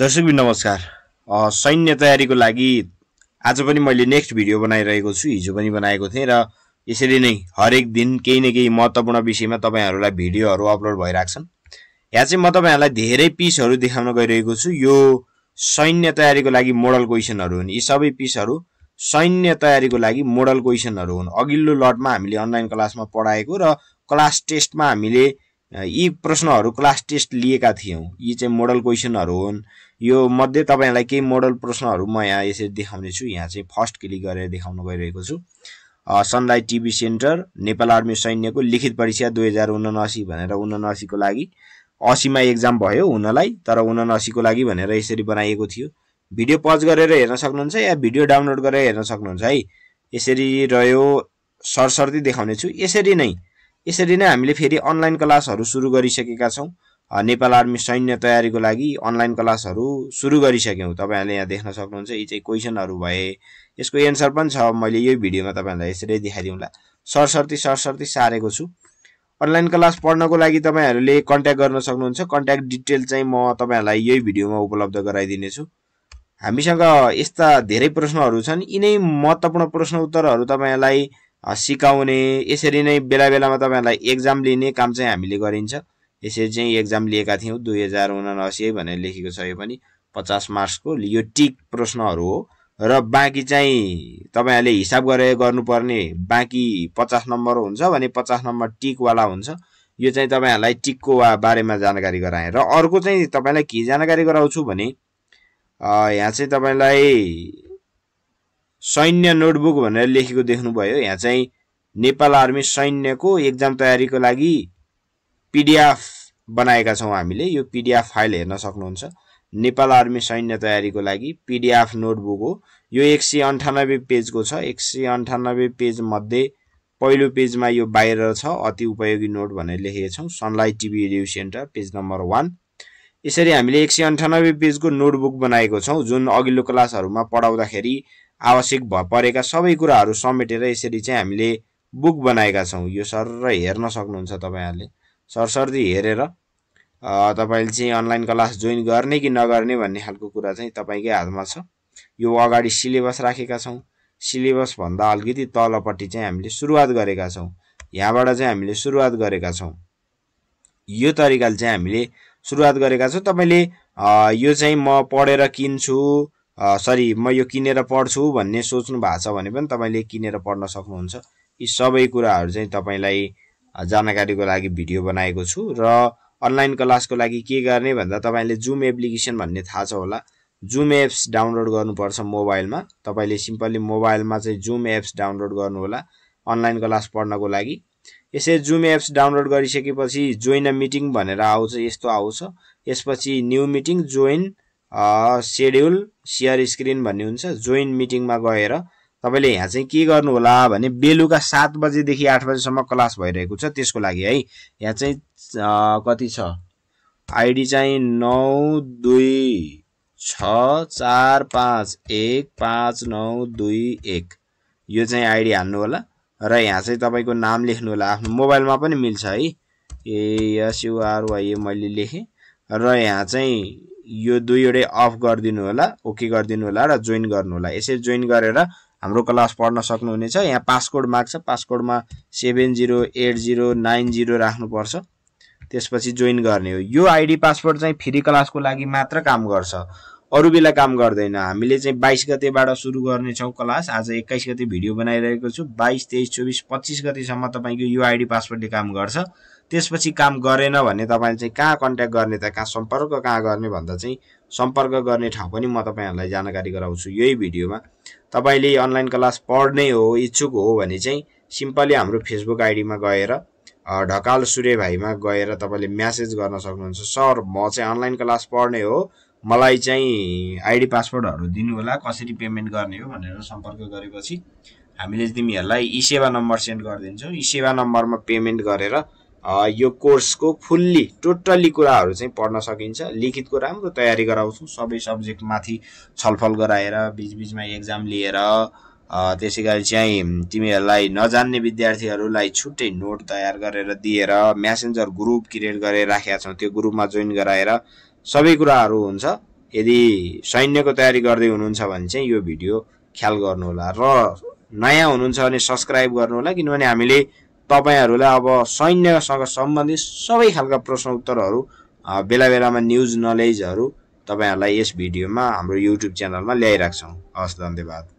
दर्शकबिन नमस्कार सैन्य तयारीको लागि आज पनि मैले नेक्स्ट भिडियो बनाइरहेको छु हिजो पनि बनाएको थिएँ र यसरी नै हरेक दिन केही न केही महत्त्वपूर्ण विषयमा तपाईँहरूलाई भिडियोहरू अपलोड भइरहेको छन् यहाँ चाहिँ म तपाईँहरूलाई धेरै पिसहरू देखाउन गइरहेको छु यो सैन्य तयारीको लागि मोडल क्वेसनहरू हुन् यी सबै पिसहरू सैन्य तयारीको लागि मोडल क्वेसनहरू हुन् अघिल्लो लटमा हामीले अनलाइन क्लासमा पढाएको र क्लास टेस्टमा हामीले यी प्रश्नहरू क्लास टेस्ट लिएका थियौँ यी चाहिँ मोडल क्वेसनहरू हुन् यो मध्ये तपाईँहरूलाई केही मोडल प्रश्नहरू म यहाँ यसरी देखाउनेछु यहाँ चाहिँ फर्स्ट क्लिक गरेर देखाउन गइरहेको छु sunlight TV center Nepal army सैन्यको लिखित परीक्षा दुई हजार उनासी भनेर उनासीको लागि असीमा एक्जाम भयो हुनलाई तर उनासीको लागि भनेर यसरी बनाइएको थियो भिडियो पज गरेर हेर्न सक्नुहुन्छ या भिडियो डाउनलोड गरेर हेर्न सक्नुहुन्छ है यसरी रह्यो सरसर्ती देखाउनेछु यसरी नै यसरी नै हामीले फेरि अनलाइन क्लासहरू सुरु गरिसकेका छौँ नेपाल आर्मी सैन्य तयारीको लागि अनलाइन क्लासहरू सुरु गरिसक्यौँ तपाईँहरूले यहाँ देख्न सक्नुहुन्छ यी चाहिँ क्वेसनहरू भए यसको एन्सर पनि छ मैले यो भिडियोमा तपाईँहरूलाई यसरी देखाइदिउँला सरसर्ती सरसर्ती सारेको छु अनलाइन क्लास पढ्नको लागि तपाईँहरूले कन्ट्याक्ट गर्न सक्नुहुन्छ कन्ट्याक्ट डिटेल चाहिँ म तपाईँहरूलाई यही भिडियोमा उपलब्ध गराइदिनेछु हामीसँग यस्ता धेरै प्रश्नहरू छन् यिनै महत्त्वपूर्ण प्रश्न उत्तरहरू तपाईँहरूलाई सिकाउने यसरी नै बेला बेलामा तपाईँहरूलाई एक्जाम लिने काम चाहिँ हामीले गरिन्छ यसरी चाहिँ एक्जाम लिएका थियौँ दुई हजार उनासी भनेर लेखेको छ यो पनि पचास मार्क्सको यो टिक प्रश्नहरू हो र बाँकी चाहिँ तपाईँहरूले हिसाब गरेर गर्नुपर्ने बाँकी पचास नम्बर हुन्छ भने पचास नम्बर टिकवाला हुन्छ यो चाहिँ तपाईँहरूलाई टिकको बारेमा जानकारी गराएँ र अर्को चाहिँ तपाईँलाई के जानकारी गराउँछु भने यहाँ चाहिँ तपाईँलाई सैन्य नोटबुक भनेर लेखेको देख्नुभयो यहाँ चाहिँ नेपाल आर्मी सैन्यको एक्जाम तयारीको लागि पिडिएफ बनाएका छौँ हामीले यो पिडिएफ फाइल हेर्न सक्नुहुन्छ नेपाल आर्मी सैन्य तयारीको लागि पिडिएफ नोटबुक हो यो एक सय अन्ठानब्बे पेजको छ एक सय अन्ठानब्बे पेजमध्ये पहिलो पेजमा यो बाहिर छ अति उपयोगी नोट भनेर लेखेका छौँ Sunlight TV radio centre page number one यसरी हामीले एक सय अन्ठानब्बे पेजको नोटबुक बनाएको छौँ जुन अघिल्लो क्लासहरूमा पढाउँदाखेरि आवश्यक भ परेका सबै कुराहरू समेटेर यसरी चाहिँ हामीले बुक बनाएका छौँ यो सर हेर्न सक्नुहुन्छ तपाईँहरूले सरसर्दी हेरेर तपाईँले चाहिँ अनलाइन क्लास जोइन गर्ने कि नगर्ने भन्ने खालको कुरा चाहिँ तपाईँकै हातमा छ यो अगाडि सिलेबस राखेका छौँ सिलेबसभन्दा अलिकति तलपट्टि चाहिँ हामीले सुरुवात गरेका छौँ यहाँबाट चाहिँ हामीले सुरुवात गरेका छौँ यो तरिकाले चाहिँ हामीले सुरुवात गरेका छौँ तपाईँले यो चाहिँ म पढेर किन्छु सरी म यो किनेर पढ्छु भन्ने सोच्नु भएको छ भने पनि तपाईँले किनेर पढ्न सक्नुहुन्छ यी सबै कुराहरू चाहिँ तपाईँलाई जानकारीको लागि भिडियो बनाएको छु र अनलाइन क्लासको लागि के गर्ने भन्दा तपाईँले जुम एप्लिकेसन भन्ने थाहा छ होला जुम एप्स डाउनलोड गर्नुपर्छ मोबाइलमा तपाईँले सिम्पल्ली मोबाइलमा चाहिँ जुम एप्स डाउनलोड गर्नुहोला अनलाइन क्लास पढ्नको लागि यसै जुम एप्स डाउनलोड गरिसकेपछि जोइन अ मिटिङ भनेर आउँछ यस्तो आउँछ यसपछि new meeting join schedule share screen भन्ने हुन्छ जोइन मिटिङमा गएर तपाईँले यहाँ चाहिँ के गर्नुहोला भने बेलुका सात बजेदेखि आठ बजीसम्म क्लास भइरहेको छ त्यसको लागि है यहाँ चाहिँ कति छ आइडी चाहिँ नौ दुई छ चार पाँच एक पाँच नौ दुई एक यो चाहिँ आइडी हाल्नु होला र यहाँ चाहिँ तपाईँको नाम लेख्नु होला आफ्नो मोबाइलमा पनि मिल्छ है एएसयुआरवाई मैले लेखेँ र यहाँ चाहिँ यो दुईवटै अफ गरिदिनु होला ओके गरिदिनु होला र जोइन गर्नु होला यसरी जोइन गरेर हाम्रो क्लास पढ्न सक्नुहुनेछ यहाँ पासकोड माग्छ पासकोडमा seven zero eight zero nine zero राख्नुपर्छ त्यसपछि जोइन गर्ने हो यो आइडी पासवर्ड चाहिँ फ्री क्लासको लागि मात्र काम गर्छ अरू बेला काम गर्दैन हामीले चाहिँ बाइस गतेबाट सुरु गर्नेछौँ क्लास आज एक्काइस गते भिडियो बनाइरहेको छु बाइस तेइस चौबिस पच्चिस गतेसम्म तपाईँको यो आइडी पासवर्डले काम गर्छ त्यसपछि काम गरेन भने तपाईँले चाहिँ कहाँ कन्ट्याक्ट गर्ने त कहाँ सम्पर्क कहाँ गर्ने भन्दा चाहिँ सम्पर्क गर्ने ठाउँ पनि म तपाईँहरूलाई जानकारी गराउँछु यही भिडियोमा तपाईँले अनलाइन क्लास पढ्ने हो इच्छुक हो भने चाहिँ सिम्पली हाम्रो फेसबुक आइडीमा गएर ढकाल सूर्य भाइमा गएर तपाईँले म्यासेज गर्न सक्नुहुन्छ सर म चाहिँ अनलाइन क्लास पढ्ने हो मलाई चाहिँ आइडी पासवर्डहरू दिनुहोला कसरी पेमेन्ट गर्ने हो भनेर सम्पर्क गरेपछि हामीले तिमीहरूलाई ई सेवा नम्बर सेन्ड गरिदिन्छौँ ई सेवा नम्बरमा पेमेन्ट गरेर यो कोर्सको फुल्ली टोटल्ली कुराहरू चाहिँ पढ्न सकिन्छ लिखितको राम्रो तयारी गराउँछौँ सबै सब्जेक्टमाथि छलफल गराएर बिचबिचमा एक्जाम लिएर त्यसै गरी चाहिँ तिमीहरूलाई नजान्ने विद्यार्थीहरूलाई छुट्टै नोट तयार गरेर दिएर म्यासेन्जर ग्रुप क्रिएट गरेर राखेका छौँ त्यो ग्रुपमा जोइन गराएर सबै कुराहरू हुन्छ यदि सैन्यको तयारी गर्दै हुनुहुन्छ भने चाहिँ यो भिडियो ख्याल गर्नुहोला र नयाँ हुनुहुन्छ भने सब्सक्राइब गर्नुहोला किनभने हामीले तपाईँहरूलाई अब सैन्यसँग सम्बन्धित सबै खालका प्रश्न उत्तरहरू बेला बेलामा न्युज नलेजहरू तपाईँहरूलाई यस भिडियोमा हाम्रो युट्युब च्यानलमा ल्याइराख्छौँ हस् धन्यवाद